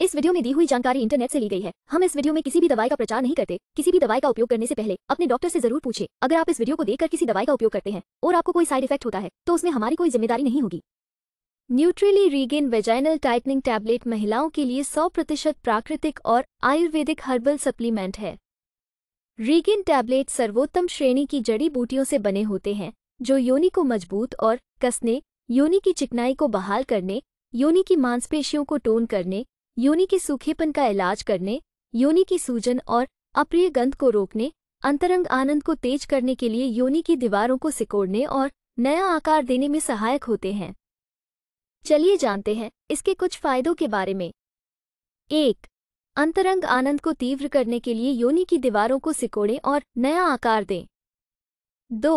इस वीडियो में दी हुई जानकारी इंटरनेट से ली गई है हम इस वीडियो में किसी भी दवाई का प्रचार नहीं करते किसी भी दवाई का उपयोग करने से पहले अपने डॉक्टर से जरूर पूछे अगर आप इस वीडियो को देखकर किसी दवाई का उपयोग करते हैं और आपको कोई साइड इफेक्ट होता है तो उसमें हमारी कोई जिम्मेदारी नहीं होगी न्यूट्रीली रीगेन वेजाइनल टाइटनिंग टैबलेट महिलाओं के लिए सौ प्रतिशत प्राकृतिक और आयुर्वेदिक हर्बल सप्लीमेंट है रीगेन टैबलेट सर्वोत्तम श्रेणी की जड़ी बूटियों से बने होते हैं जो योनि को मजबूत और कसने योनि की चिकनाई को बहाल करने योनि की मांसपेशियों को टोन करने योनि के सूखेपन का इलाज करने योनि की सूजन और अप्रिय गंध को रोकने अंतरंग आनंद को तेज करने के लिए योनि की दीवारों को सिकोड़ने और नया आकार देने में सहायक होते हैं चलिए जानते हैं इसके कुछ फायदों के बारे में एक अंतरंग आनंद को तीव्र करने के लिए योनि की दीवारों को सिकोड़ें और नया आकार दें दो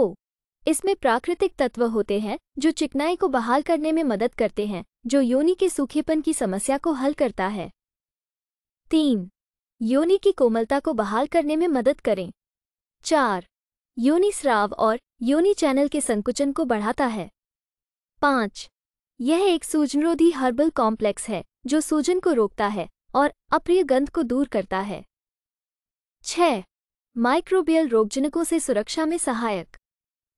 इसमें प्राकृतिक तत्व होते हैं जो चिकनाई को बहाल करने में मदद करते हैं जो योनि के सूखेपन की समस्या को हल करता है तीन योनि की कोमलता को बहाल करने में मदद करें चार योनि स्राव और योनि चैनल के संकुचन को बढ़ाता है पाँच यह एक सूजनरोधी हर्बल कॉम्प्लेक्स है जो सूजन को रोकता है और अप्रिय गंध को दूर करता है छ माइक्रोबियल रोगजनकों से सुरक्षा में सहायक